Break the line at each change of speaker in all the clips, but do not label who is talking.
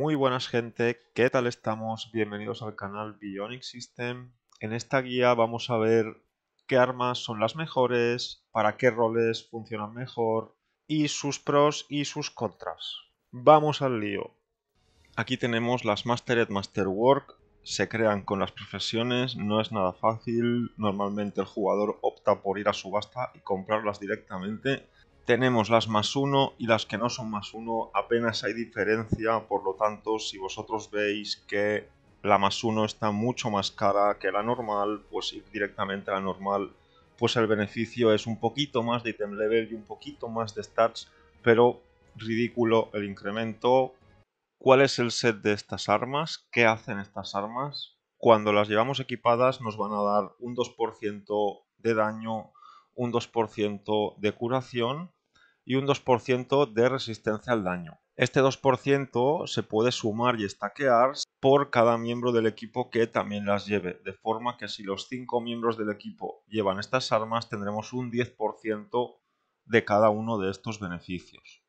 Muy buenas gente, ¿qué tal estamos? Bienvenidos al canal Bionic System. En esta guía vamos a ver qué armas son las mejores, para qué roles funcionan mejor y sus pros y sus contras. Vamos al lío. Aquí tenemos las Mastered Masterwork, se crean con las profesiones, no es nada fácil, normalmente el jugador opta por ir a subasta y comprarlas directamente tenemos las más 1 y las que no son más 1 apenas hay diferencia, por lo tanto si vosotros veis que la más 1 está mucho más cara que la normal, pues ir directamente a la normal, pues el beneficio es un poquito más de item level y un poquito más de stats, pero ridículo el incremento. ¿Cuál es el set de estas armas? ¿Qué hacen estas armas? Cuando las llevamos equipadas nos van a dar un 2% de daño, un 2% de curación y un 2% de resistencia al daño. Este 2% se puede sumar y estaquear por cada miembro del equipo que también las lleve, de forma que si los 5 miembros del equipo llevan estas armas tendremos un 10% de cada uno de estos beneficios.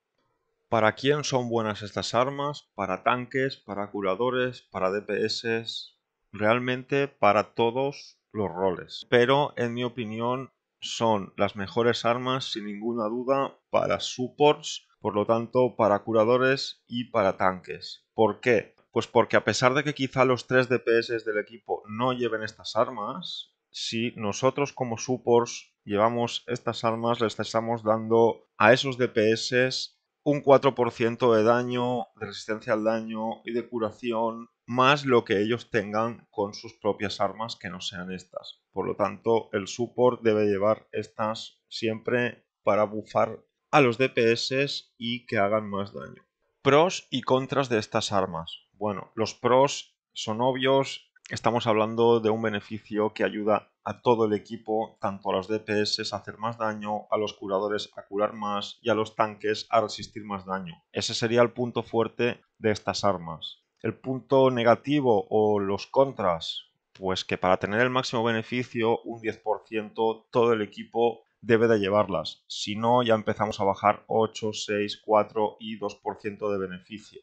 ¿Para quién son buenas estas armas? Para tanques, para curadores, para DPS, realmente para todos los roles. Pero en mi opinión son las mejores armas sin ninguna duda para supports, por lo tanto para curadores y para tanques. ¿Por qué? Pues porque a pesar de que quizá los 3 DPS del equipo no lleven estas armas, si nosotros como supports llevamos estas armas, les estamos dando a esos DPS un 4% de daño, de resistencia al daño y de curación más lo que ellos tengan con sus propias armas que no sean estas. Por lo tanto, el support debe llevar estas siempre para bufar a los DPS y que hagan más daño. Pros y contras de estas armas. Bueno, los pros son obvios. Estamos hablando de un beneficio que ayuda a todo el equipo, tanto a los DPS a hacer más daño, a los curadores a curar más y a los tanques a resistir más daño. Ese sería el punto fuerte de estas armas el punto negativo o los contras, pues que para tener el máximo beneficio, un 10%, todo el equipo debe de llevarlas. Si no, ya empezamos a bajar 8, 6, 4 y 2% de beneficio.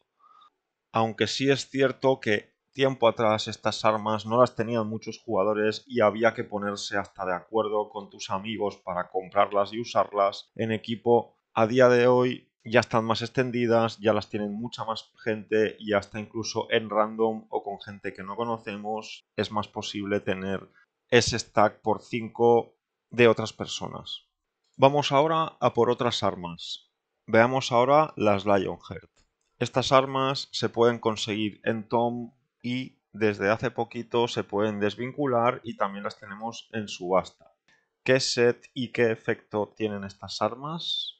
Aunque sí es cierto que tiempo atrás estas armas no las tenían muchos jugadores y había que ponerse hasta de acuerdo con tus amigos para comprarlas y usarlas en equipo. A día de hoy ya están más extendidas, ya las tienen mucha más gente y hasta incluso en random o con gente que no conocemos es más posible tener ese stack por 5 de otras personas. Vamos ahora a por otras armas. Veamos ahora las Lionheart. Estas armas se pueden conseguir en Tom y desde hace poquito se pueden desvincular y también las tenemos en subasta. ¿Qué set y qué efecto tienen estas armas?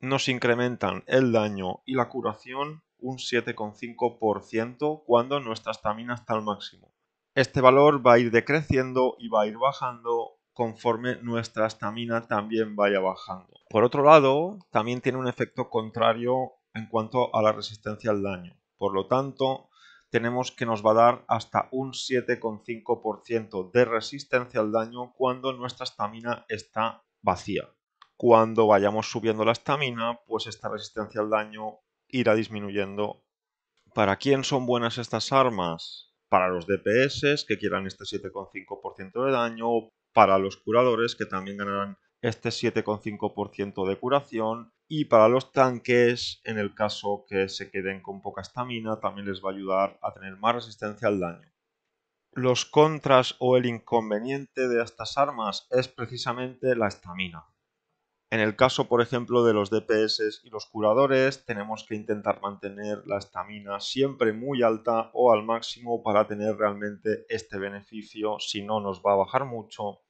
nos incrementan el daño y la curación un 7,5% cuando nuestra estamina está al máximo. Este valor va a ir decreciendo y va a ir bajando conforme nuestra estamina también vaya bajando. Por otro lado, también tiene un efecto contrario en cuanto a la resistencia al daño. Por lo tanto, tenemos que nos va a dar hasta un 7,5% de resistencia al daño cuando nuestra estamina está vacía cuando vayamos subiendo la estamina, pues esta resistencia al daño irá disminuyendo. ¿Para quién son buenas estas armas? Para los DPS, que quieran este 7,5% de daño, para los curadores, que también ganarán este 7,5% de curación, y para los tanques, en el caso que se queden con poca estamina, también les va a ayudar a tener más resistencia al daño. Los contras o el inconveniente de estas armas es precisamente la estamina. En el caso, por ejemplo, de los DPS y los curadores, tenemos que intentar mantener la estamina siempre muy alta o al máximo para tener realmente este beneficio, si no nos va a bajar mucho.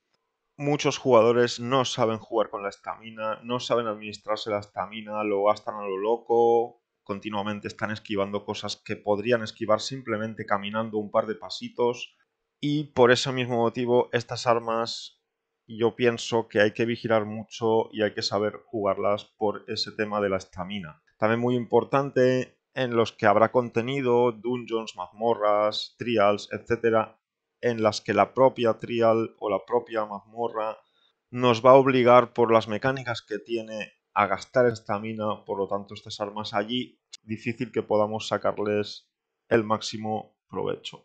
Muchos jugadores no saben jugar con la estamina, no saben administrarse la estamina, lo gastan a lo loco, continuamente están esquivando cosas que podrían esquivar simplemente caminando un par de pasitos. Y por ese mismo motivo, estas armas yo pienso que hay que vigilar mucho y hay que saber jugarlas por ese tema de la estamina. También muy importante en los que habrá contenido, dungeons, mazmorras, trials, etcétera, en las que la propia trial o la propia mazmorra nos va a obligar por las mecánicas que tiene a gastar estamina, por lo tanto estas armas allí difícil que podamos sacarles el máximo provecho.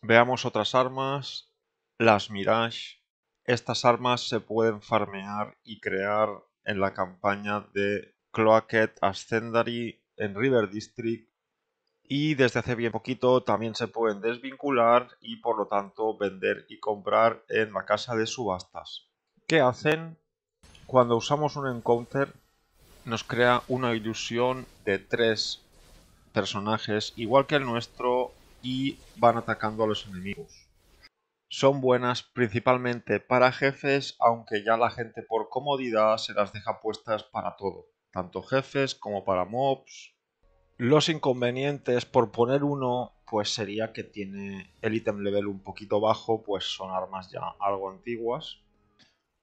Veamos otras armas, las Mirage, estas armas se pueden farmear y crear en la campaña de Cloaket Ascendary en River District y desde hace bien poquito también se pueden desvincular y por lo tanto vender y comprar en la casa de subastas. ¿Qué hacen? Cuando usamos un encounter nos crea una ilusión de tres personajes igual que el nuestro y van atacando a los enemigos. Son buenas principalmente para jefes, aunque ya la gente por comodidad se las deja puestas para todo, tanto jefes como para mobs. Los inconvenientes por poner uno, pues sería que tiene el ítem level un poquito bajo, pues son armas ya algo antiguas.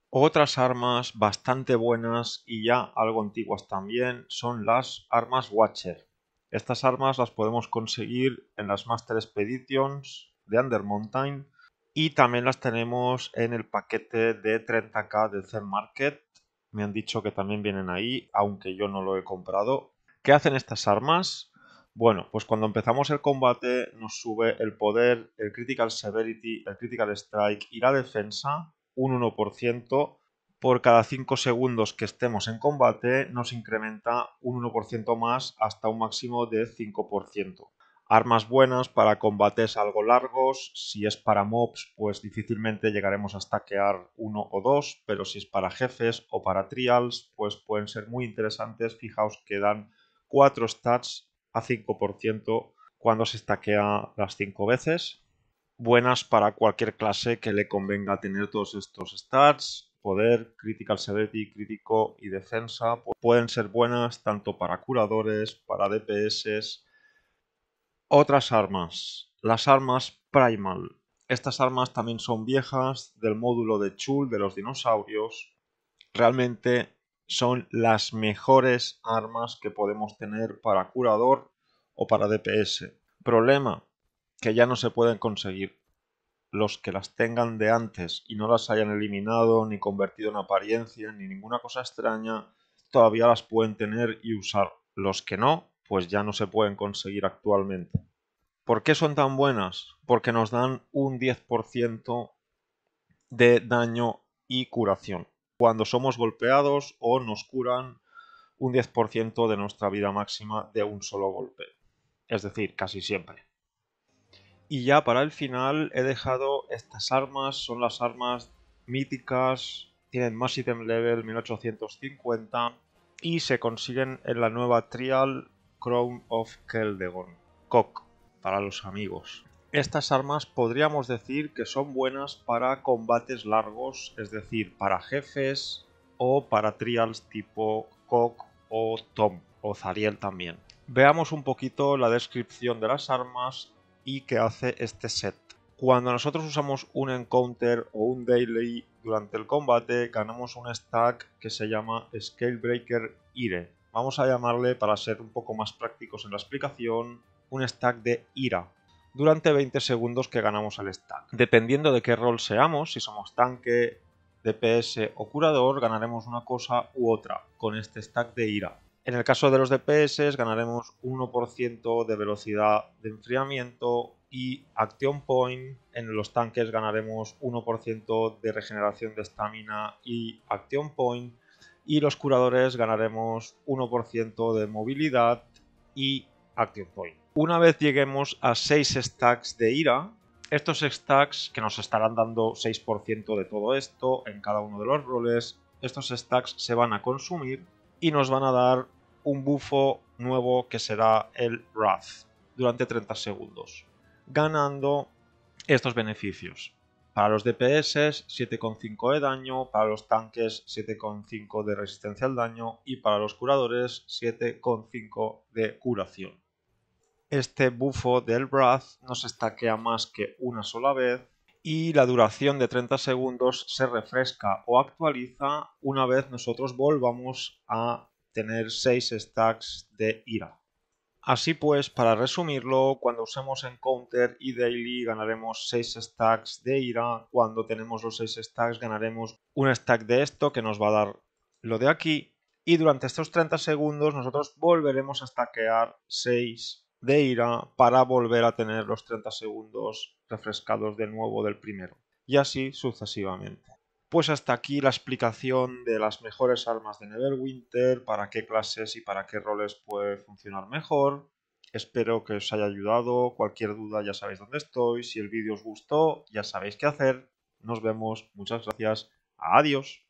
Otras armas bastante buenas y ya algo antiguas también son las armas Watcher. Estas armas las podemos conseguir en las Master Expeditions de Undermountain y también las tenemos en el paquete de 30k del Zen Market. Me han dicho que también vienen ahí, aunque yo no lo he comprado. ¿Qué hacen estas armas? Bueno, pues cuando empezamos el combate nos sube el poder, el critical severity, el critical strike y la defensa un 1%. Por cada 5 segundos que estemos en combate nos incrementa un 1% más hasta un máximo de 5% armas buenas para combates algo largos. Si es para mobs, pues difícilmente llegaremos a stackear uno o dos, pero si es para jefes o para trials, pues pueden ser muy interesantes. Fijaos que dan 4 stats a 5% cuando se stackea las 5 veces. Buenas para cualquier clase que le convenga tener todos estos stats. Poder, Critical Severity, Crítico y Defensa pues pueden ser buenas tanto para curadores, para DPS, otras armas. Las armas Primal. Estas armas también son viejas, del módulo de Chul de los dinosaurios. Realmente son las mejores armas que podemos tener para curador o para DPS. Problema, que ya no se pueden conseguir. Los que las tengan de antes y no las hayan eliminado, ni convertido en apariencia, ni ninguna cosa extraña, todavía las pueden tener y usar. Los que no, pues ya no se pueden conseguir actualmente. ¿Por qué son tan buenas? Porque nos dan un 10% de daño y curación. Cuando somos golpeados o nos curan un 10% de nuestra vida máxima de un solo golpe. Es decir, casi siempre. Y ya para el final he dejado estas armas, son las armas míticas, tienen más item level 1850 y se consiguen en la nueva trial Crown of Keldegon, Cock, para los amigos. Estas armas podríamos decir que son buenas para combates largos, es decir, para jefes o para trials tipo Cock o Tom o Zariel también. Veamos un poquito la descripción de las armas y qué hace este set. Cuando nosotros usamos un encounter o un daily durante el combate, ganamos un stack que se llama Scalebreaker Ire, vamos a llamarle, para ser un poco más prácticos en la explicación, un stack de ira durante 20 segundos que ganamos al stack. Dependiendo de qué rol seamos, si somos tanque, DPS o curador, ganaremos una cosa u otra con este stack de ira. En el caso de los DPS ganaremos 1% de velocidad de enfriamiento y Action Point. En los tanques ganaremos 1% de regeneración de estamina y Action Point y los curadores ganaremos 1% de movilidad y Action Point. Una vez lleguemos a 6 stacks de ira, estos stacks que nos estarán dando 6% de todo esto en cada uno de los roles, estos stacks se van a consumir y nos van a dar un bufo nuevo que será el Wrath durante 30 segundos, ganando estos beneficios. Para los DPS 7,5 de daño, para los tanques 7,5 de resistencia al daño y para los curadores 7,5 de curación. Este bufo del Wrath no se estaquea más que una sola vez y la duración de 30 segundos se refresca o actualiza una vez nosotros volvamos a tener 6 stacks de ira. Así pues, para resumirlo, cuando usemos Encounter y Daily ganaremos 6 stacks de ira, cuando tenemos los 6 stacks ganaremos un stack de esto que nos va a dar lo de aquí y durante estos 30 segundos nosotros volveremos a stackear 6 de ira para volver a tener los 30 segundos refrescados de nuevo del primero y así sucesivamente. Pues hasta aquí la explicación de las mejores armas de Neverwinter, para qué clases y para qué roles puede funcionar mejor. Espero que os haya ayudado, cualquier duda ya sabéis dónde estoy, si el vídeo os gustó ya sabéis qué hacer. Nos vemos, muchas gracias, adiós.